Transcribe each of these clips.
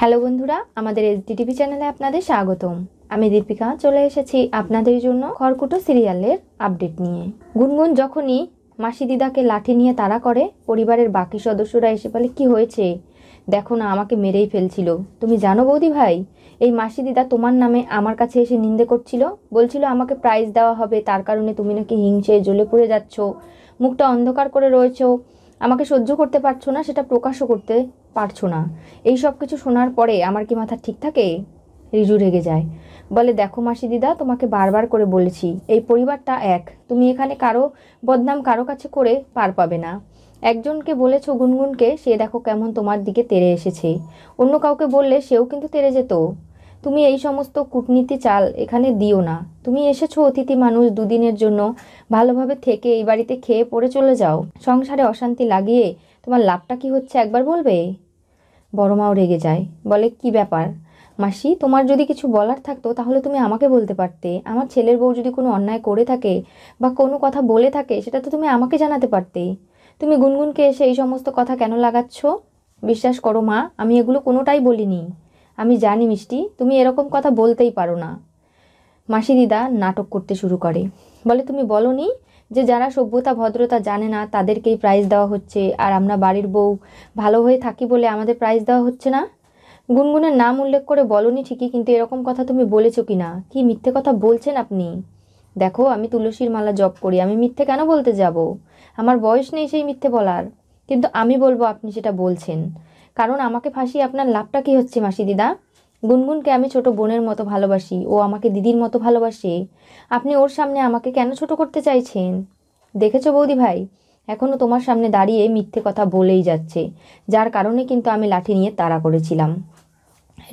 hello বন্ধুরা আমাদের S D চ্যানেলে আপনাদের স্বাগতম আমি দীপিকা চলে এসেছি আপনাদের জন্য খড়কুটো সিরিয়ালের আপডেট নিয়ে গুনগুন যখনই মাসি দিদাকে লাঠি নিয়ে তাড়া করে পরিবারের বাকি সদস্যরা এসে বলে কি হয়েছে দেখো না আমাকে মেরেই ফেলছিল তুমি জানো বৌদি ভাই এই মাসি দিদা তোমার নামে আমার কাছে এসে নিন্দে করছিল বলছিল আমাকে প্রাইজ দেওয়া হবে তার কারণে তুমি নাকি হিংসে জ্বলে পড়ে যাচ্ছ মুখটা অন্ধকার করে রয়েছো আমাকে সহ্য করতে পারছো না সেটা প্রকাশও করতে পারছো না এই সব কিছু শোনার পরে আমার কি মাথা ঠিক থাকে রিজু রেগে যায় বলে দেখো মাসি দিদা তোমাকে বারবার করে বলেছি এই পরিবারটা এক তুমি এখানে কারো বদনাম কারো কাছে করে পার পাবে না একজনকে বলেছো গুনগুনকে সে দেখো কেমন তোমার দিকে তেরে এসেছে অন্য কাউকে বললে সেও কিন্তু তেরে যেত তুমি এই সমস্ত কূটনীতি চাল এখানে দিও না তুমি এসেছো অতিথি মানুষ দুদিনের জন্য ভালোভাবে থেকে এই বাড়িতে খেয়ে পড়ে চলে যাও সংসারে অশান্তি লাগিয়ে তোমার লাভটা কি হচ্ছে একবার বলবে বড় মাও রেগে যায় বলে কি ব্যাপার মাসি তোমার যদি কিছু বলার থাকতো তাহলে তুমি আমাকে বলতে পারতে আমার ছেলের বউ যদি কোনো অন্যায় করে থাকে বা কোনো কথা বলে থাকে সেটা তো তুমি আমাকে জানাতে পারতে তুমি গুনগুনকে এসে এই সমস্ত কথা কেন লাগাচ্ছ বিশ্বাস করো মা আমি এগুলো কোনোটাই বলিনি আমি জানি মিষ্টি তুমি এরকম কথা বলতেই পারো না মাসি দিদা নাটক করতে শুরু করে বলে তুমি বলো নি যে যারা সভ্যতা ভদ্রতা জানে না তাদেরকেই প্রাইজ দেওয়া হচ্ছে আর আমরা বাড়ির বউ ভালো হয়ে থাকি বলে আমাদের প্রাইজ দেওয়া হচ্ছে না গুনগুনের নাম উল্লেখ করে বলনি ঠিকই কিন্তু এরকম কথা তুমি বলেছো কি না কি মিথ্যে কথা বলছেন আপনি দেখো আমি তুলসীর মালা জপ করি আমি মিথ্যে কেন বলতে যাব আমার বয়স নেই সেই মিথ্যে বলার কিন্তু আমি বলবো আপনি সেটা বলছেন কারণ আমাকে ফাঁসি আপনার লাভটা কি হচ্ছে মাসি দিদা গুনগুনকে আমি ছোট বোনের মতো ভালোবাসি ও আমাকে দিদির মতো ভালোবাসে আপনি ওর সামনে আমাকে কেন ছোট করতে চাইছেন দেখেছো বৌদি ভাই এখনও তোমার সামনে দাঁড়িয়ে মিথ্যে কথা বলেই যাচ্ছে যার কারণে কিন্তু আমি লাঠি নিয়ে তাড়া করেছিলাম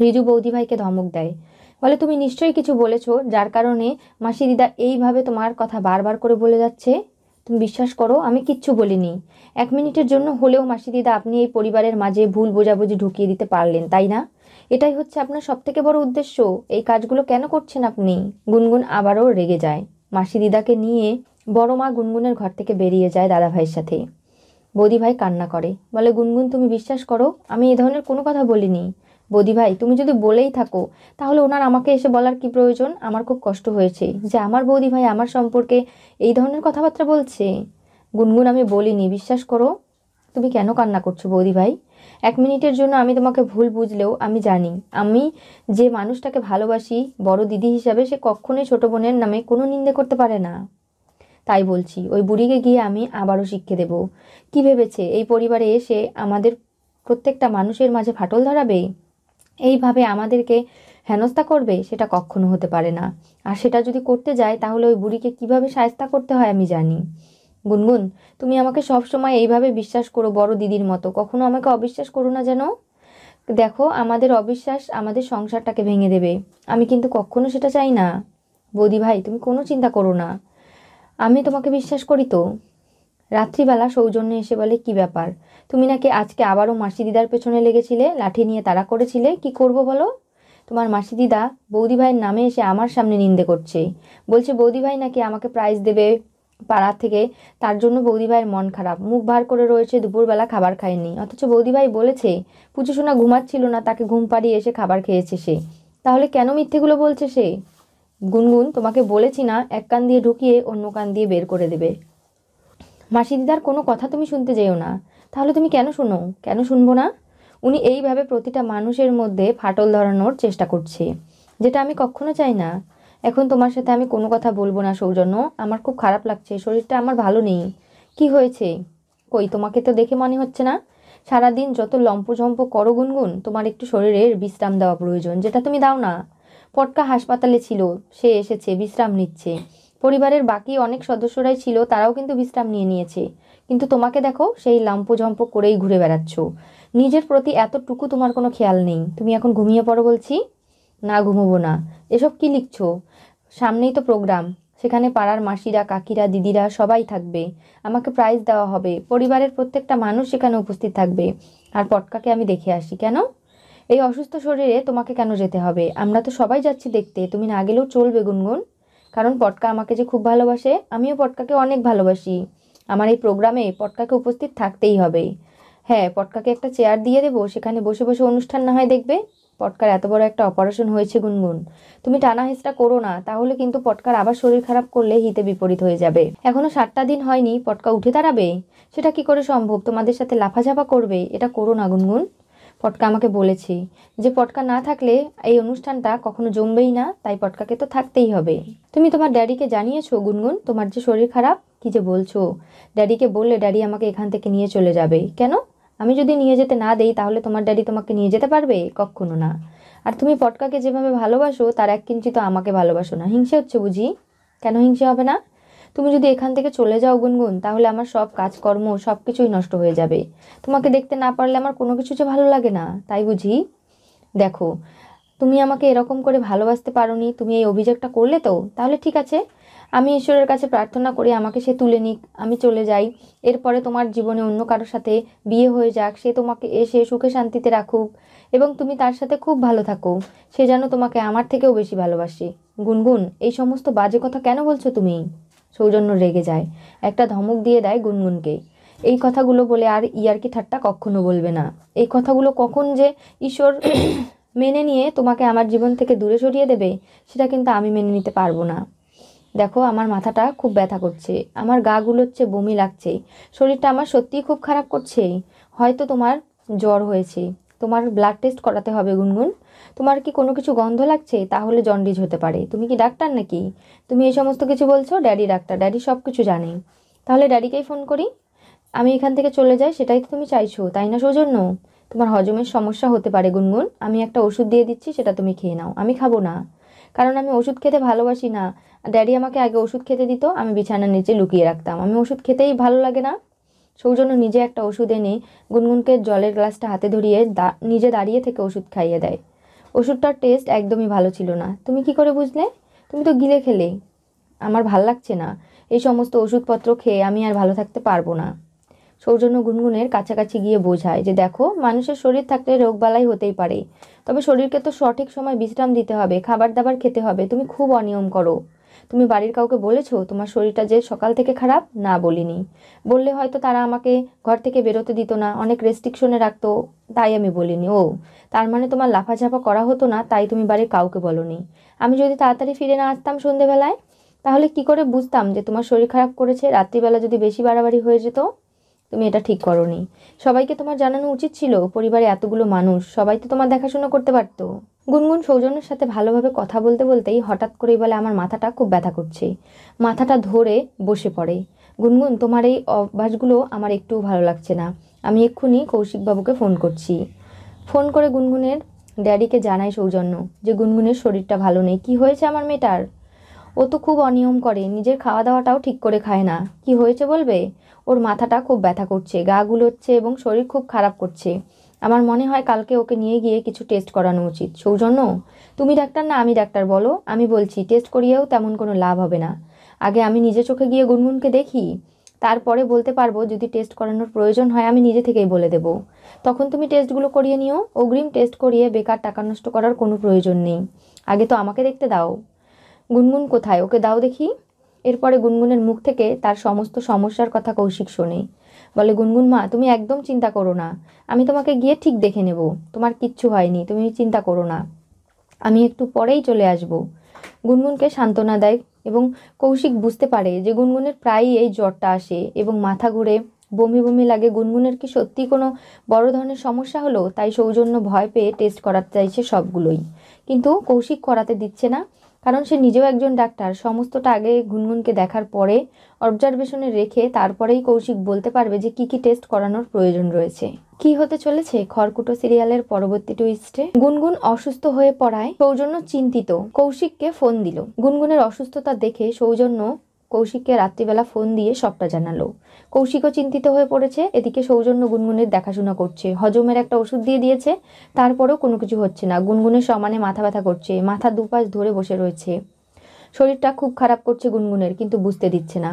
রিজু বৌদি ভাইকে ধমক দেয় বলে তুমি নিশ্চয়ই কিছু বলেছো যার কারণে মাসি দিদা এইভাবে তোমার কথা বারবার করে বলে যাচ্ছে তুমি বিশ্বাস করো আমি কিচ্ছু বলিনি এক মিনিটের জন্য হলেও মাসি দিদা আপনি এই পরিবারের মাঝে ভুল বোঝাবুঝি ঢুকিয়ে দিতে পারলেন তাই না এটাই হচ্ছে আপনার সব থেকে বড় উদ্দেশ্য এই কাজগুলো কেন করছেন আপনি গুনগুন আবারও রেগে যায় মাসি দিদাকে নিয়ে বড় মা গুনগুনের ঘর থেকে বেরিয়ে যায় দাদা ভাইয়ের সাথে বৌদি ভাই কান্না করে বলে গুনগুন তুমি বিশ্বাস করো আমি এ ধরনের কোনো কথা বলিনি বৌদিভাই ভাই তুমি যদি বলেই থাকো তাহলে ওনার আমাকে এসে বলার কি প্রয়োজন আমার খুব কষ্ট হয়েছে যে আমার বৌদি ভাই আমার সম্পর্কে এই ধরনের কথাবার্তা বলছে গুনগুন আমি বলিনি বিশ্বাস করো তুমি কেন কান্না করছো বৌদি ভাই এক মিনিটের জন্য আমি তোমাকে ভুল বুঝলেও আমি জানি আমি যে মানুষটাকে ভালোবাসি বড় দিদি হিসাবে সে কখনোই ছোটো বোনের নামে কোনো নিন্দে করতে পারে না তাই বলছি ওই বুড়িকে গিয়ে আমি আবারও শিখে দেব কি ভেবেছে এই পরিবারে এসে আমাদের প্রত্যেকটা মানুষের মাঝে ফাটল ধরাবে এইভাবে আমাদেরকে হেনস্থা করবে সেটা কখনো হতে পারে না আর সেটা যদি করতে যায় তাহলে ওই বুড়িকে কিভাবে সায়স্তা করতে হয় আমি জানি গুনগুন তুমি আমাকে সবসময় এইভাবে বিশ্বাস করো বড় দিদির মতো কখনো আমাকে অবিশ্বাস করো না যেন দেখো আমাদের অবিশ্বাস আমাদের সংসারটাকে ভেঙে দেবে আমি কিন্তু কখনো সেটা চাই না বৌদি ভাই তুমি কোনো চিন্তা করো না আমি তোমাকে বিশ্বাস করি তো রাত্রিবেলা সৌজন্যে এসে বলে কি ব্যাপার তুমি নাকি আজকে আবারও মাসি দিদার পেছনে লেগেছিলে লাঠি নিয়ে তাড়া করেছিলে কি করব বলো তোমার মাসি দিদা বৌদি ভাইয়ের নামে এসে আমার সামনে নিন্দে করছে বলছে বৌদি ভাই নাকি আমাকে প্রাইজ দেবে পাড়া থেকে তার জন্য বৌদি ভাইয়ের মন খারাপ মুখ ভার করে রয়েছে দুপুরবেলা খাবার খায়নি অথচ বৌদি ভাই বলেছে পুচু ঘুমাচ্ছিল না তাকে ঘুম পাড়িয়ে এসে খাবার খেয়েছে সে তাহলে কেন মিথ্যেগুলো বলছে সে গুনগুন তোমাকে বলেছি না এক কান দিয়ে ঢুকিয়ে অন্য কান দিয়ে বের করে দেবে মাসিদিদার কোনো কথা তুমি শুনতে যেও না তাহলে তুমি কেন শোনো কেন শুনবো না উনি এইভাবে প্রতিটা মানুষের মধ্যে ফাটল ধরানোর চেষ্টা করছে যেটা আমি কখনো চাই না এখন তোমার সাথে আমি কোনো কথা বলবো না সৌজন্য আমার খুব খারাপ লাগছে শরীরটা আমার ভালো নেই কি হয়েছে কই তোমাকে তো দেখে মনে হচ্ছে না সারাদিন যত লম্পঝম্প করো গুনগুন তোমার একটু শরীরের বিশ্রাম দেওয়া প্রয়োজন যেটা তুমি দাও না পটকা হাসপাতালে ছিল সে এসেছে বিশ্রাম নিচ্ছে পরিবারের বাকি অনেক সদস্যরাই ছিল তারাও কিন্তু বিশ্রাম নিয়ে নিয়েছে কিন্তু তোমাকে দেখো সেই লম্পঝম্প করেই ঘুরে বেড়াচ্ছ নিজের প্রতি এতটুকু তোমার কোনো খেয়াল নেই তুমি এখন ঘুমিয়ে পড়ো বলছি না ঘুমোবো না এসব কি লিখছ সামনেই তো প্রোগ্রাম সেখানে পাড়ার মাসিরা কাকিরা দিদিরা সবাই থাকবে আমাকে প্রাইজ দেওয়া হবে পরিবারের প্রত্যেকটা মানুষ সেখানে উপস্থিত থাকবে আর পটকাকে আমি দেখে আসি কেন এই অসুস্থ শরীরে তোমাকে কেন যেতে হবে আমরা তো সবাই যাচ্ছি দেখতে তুমি না গেলেও চলবে গুনগুন কারণ পটকা আমাকে যে খুব ভালোবাসে আমিও পটকাকে অনেক ভালোবাসি আমার এই প্রোগ্রামে পটকাকে উপস্থিত থাকতেই হবে হ্যাঁ পটকাকে একটা চেয়ার দিয়ে দেবো সেখানে বসে বসে অনুষ্ঠান না হয় দেখবে পটকার এত বড় একটা অপারেশন হয়েছে গুনগুন তুমি টানা হেসটা করো না তাহলে কিন্তু পটকার আবার শরীর খারাপ করলে হিতে বিপরীত হয়ে যাবে এখনো সাতটা দিন হয়নি পটকা উঠে দাঁড়াবে সেটা কি করে সম্ভব তোমাদের সাথে লাফাঝাপা করবে এটা করো না গুনগুন পটকা আমাকে বলেছি যে পটকা না থাকলে এই অনুষ্ঠানটা কখনো জমবেই না তাই পটকাকে তো থাকতেই হবে তুমি তোমার ড্যাডিকে জানিয়েছো গুনগুন তোমার যে শরীর খারাপ কী যে বলছো ড্যাডিকে বললে ড্যাডি আমাকে এখান থেকে নিয়ে চলে যাবে কেন আমি যদি নিয়ে যেতে না দেই তাহলে তোমার ড্যাডি তোমাকে নিয়ে যেতে পারবে কখনো না আর তুমি পটকাকে যেভাবে ভালোবাসো তার এক কিঞ্চিত আমাকে ভালোবাসো না হিংসে হচ্ছে বুঝি কেন হিংসে হবে না তুমি যদি এখান থেকে চলে যাও গুনগুন তাহলে আমার সব কাজকর্ম সব কিছুই নষ্ট হয়ে যাবে তোমাকে দেখতে না পারলে আমার কোনো কিছু যে ভালো লাগে না তাই বুঝি দেখো তুমি আমাকে এরকম করে ভালোবাসতে পারো তুমি এই অভিযোগটা করলে তো তাহলে ঠিক আছে আমি ঈশ্বরের কাছে প্রার্থনা করি আমাকে সে তুলে নিক আমি চলে যাই এরপরে তোমার জীবনে অন্য কারোর সাথে বিয়ে হয়ে যাক সে তোমাকে এসে সুখে শান্তিতে রাখুক এবং তুমি তার সাথে খুব ভালো থাকো সে যেন তোমাকে আমার থেকেও বেশি ভালোবাসে গুনগুন এই সমস্ত বাজে কথা কেন বলছো তুমি সৌজন্য রেগে যায় একটা ধমক দিয়ে দেয় গুনগুনকে এই কথাগুলো বলে আর ইয়ারকি ঠাট্টা কখনো বলবে না এই কথাগুলো কখন যে ঈশ্বর মেনে নিয়ে তোমাকে আমার জীবন থেকে দূরে সরিয়ে দেবে সেটা কিন্তু আমি মেনে নিতে পারবো না দেখো আমার মাথাটা খুব ব্যথা করছে আমার গা গুলোচ্ছে বমি লাগছে শরীরটা আমার সত্যিই খুব খারাপ করছে হয়তো তোমার জ্বর হয়েছে তোমার ব্লাড টেস্ট করাতে হবে গুনগুন তোমার কি কোনো কিছু গন্ধ লাগছে তাহলে জন্ডিজ হতে পারে তুমি কি ডাক্তার নাকি তুমি এই সমস্ত কিছু বলছো ড্যাডি ডাক্তার ড্যাডি সব কিছু জানে তাহলে ড্যাডিকেই ফোন করি আমি এখান থেকে চলে যাই সেটাই তো তুমি চাইছো তাই না সৌজন্য তোমার হজমের সমস্যা হতে পারে গুনগুন আমি একটা ওষুধ দিয়ে দিচ্ছি সেটা তুমি খেয়ে নাও আমি খাবো না কারণ আমি ওষুধ খেতে ভালোবাসি না ড্যাডি আমাকে আগে ওষুধ খেতে দিত আমি বিছানার নিচে লুকিয়ে রাখতাম আমি ওষুধ খেতেই ভালো লাগে না সৌজন্য নিজে একটা ওষুধ এনে গুনগুনকে জলের গ্লাসটা হাতে ধরিয়ে নিজে দাঁড়িয়ে থেকে ওষুধ খাইয়ে দেয় ওষুধটার টেস্ট একদমই ভালো ছিল না তুমি কি করে বুঝলে তুমি তো গিলে খেলে আমার ভাল লাগছে না এই সমস্ত ওষুধপত্র খেয়ে আমি আর ভালো থাকতে পারবো না সৌজন্য গুনগুনের কাছাকাছি গিয়ে বোঝায় যে দেখো মানুষের শরীর থাকলে রোগবালাই হতেই পারে তবে শরীরকে তো সঠিক সময় বিশ্রাম দিতে হবে খাবার দাবার খেতে হবে তুমি খুব অনিয়ম করো তুমি বাড়ির কাউকে বলেছো তোমার শরীরটা যে সকাল থেকে খারাপ না বলিনি বললে হয়তো তারা আমাকে ঘর থেকে বেরোতে দিত না অনেক রেস্ট্রিকশনে রাখতো তাই আমি বলিনি ও তার মানে তোমার লাফাঝাফা করা হতো না তাই তুমি বাড়ির কাউকে বলনি আমি যদি তাড়াতাড়ি ফিরে না আসতাম সন্ধেবেলায় তাহলে কি করে বুঝতাম যে তোমার শরীর খারাপ করেছে রাত্রিবেলা যদি বেশি বাড়াবাড়ি হয়ে যেত তুমি এটা ঠিক করনি সবাইকে তোমার জানানো উচিত ছিল পরিবারে এতগুলো মানুষ সবাই তো তোমার দেখাশোনা করতে পারতো গুনগুন সৌজন্যের সাথে ভালোভাবে কথা বলতে বলতেই হঠাৎ করেই বলে আমার মাথাটা খুব ব্যথা করছে মাথাটা ধরে বসে পড়ে গুনগুন তোমার এই অভ্যাসগুলো আমার একটু ভালো লাগছে না আমি এক্ষুনি কৌশিকবাবুকে ফোন করছি ফোন করে গুনগুনের ড্যাডিকে জানায় সৌজন্য যে গুনগুনের শরীরটা ভালো নেই কি হয়েছে আমার মেয়েটার ও তো খুব অনিয়ম করে নিজের খাওয়া দাওয়াটাও ঠিক করে খায় না কি হয়েছে বলবে ওর মাথাটা খুব ব্যথা করছে গা গুলোচ্ছে এবং শরীর খুব খারাপ করছে আমার মনে হয় কালকে ওকে নিয়ে গিয়ে কিছু টেস্ট করানো উচিত সৌজন্য তুমি ডাক্তার না আমি ডাক্তার বলো আমি বলছি টেস্ট করিয়েও তেমন কোনো লাভ হবে না আগে আমি নিজে চোখে গিয়ে গুনগুনকে দেখি তারপরে বলতে পারবো যদি টেস্ট করানোর প্রয়োজন হয় আমি নিজে থেকেই বলে দেবো তখন তুমি টেস্টগুলো করিয়ে নিও অগ্রিম টেস্ট করিয়ে বেকার টাকা নষ্ট করার কোনো প্রয়োজন নেই আগে তো আমাকে দেখতে দাও গুনগুন কোথায় ওকে দাও দেখি এরপরে গুনগুনের মুখ থেকে তার সমস্ত সমস্যার কথা কৌশিক শোনে বলে গুনগুন মা তুমি একদম চিন্তা করো না আমি তোমাকে গিয়ে ঠিক দেখে নেব তোমার কিচ্ছু হয়নি তুমি চিন্তা করো না আমি একটু পরেই চলে আসব গুনগুনকে সান্ত্বনা দেয় এবং কৌশিক বুঝতে পারে যে গুনগুনের প্রায়ই এই জ্বরটা আসে এবং মাথা ঘুরে বমি বমি লাগে গুনগুনের কি সত্যি কোনো বড় ধরনের সমস্যা হলো তাই সৌজন্য ভয় পেয়ে টেস্ট করাতে চাইছে সবগুলোই কিন্তু কৌশিক করাতে দিচ্ছে না কারণ সে নিজেও একজন ডাক্তার সমস্তটা আগে গুনগুনকে দেখার পরে অবজারভেশনে রেখে তারপরেই কৌশিক বলতে পারবে যে কি কি টেস্ট করানোর প্রয়োজন রয়েছে কি হতে চলেছে খড়কুটো সিরিয়ালের পরবর্তী টুইস্টে গুনগুন অসুস্থ হয়ে পড়ায় সৌজন্য চিন্তিত কৌশিককে ফোন দিল গুনগুনের অসুস্থতা দেখে সৌজন্য কৌশিককে রাত্রিবেলা ফোন দিয়ে সবটা জানালো কৌশিকও চিন্তিত হয়ে পড়েছে এদিকে সৌজন্য গুনগুনের দেখাশোনা করছে হজমের একটা ওষুধ দিয়ে দিয়েছে তারপরেও কোনো কিছু হচ্ছে না গুনগুনের সমানে মাথা ব্যথা করছে মাথা দুপাশ ধরে বসে রয়েছে শরীরটা খুব খারাপ করছে গুনগুনের কিন্তু বুঝতে দিচ্ছে না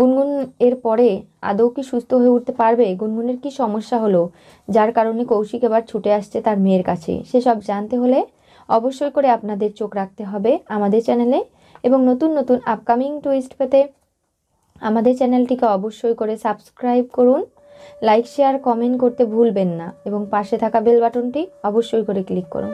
গুনগুন এর পরে আদৌ কি সুস্থ হয়ে উঠতে পারবে গুনগুনের কি সমস্যা হলো যার কারণে কৌশিক এবার ছুটে আসছে তার মেয়ের কাছে সেসব জানতে হলে অবশ্যই করে আপনাদের চোখ রাখতে হবে আমাদের চ্যানেলে এবং নতুন নতুন আপকামিং টুইস্ট পেতে আমাদের চ্যানেলটিকে অবশ্যই করে সাবস্ক্রাইব করুন লাইক শেয়ার কমেন্ট করতে ভুলবেন না এবং পাশে থাকা বেল বাটনটি অবশ্যই করে ক্লিক করুন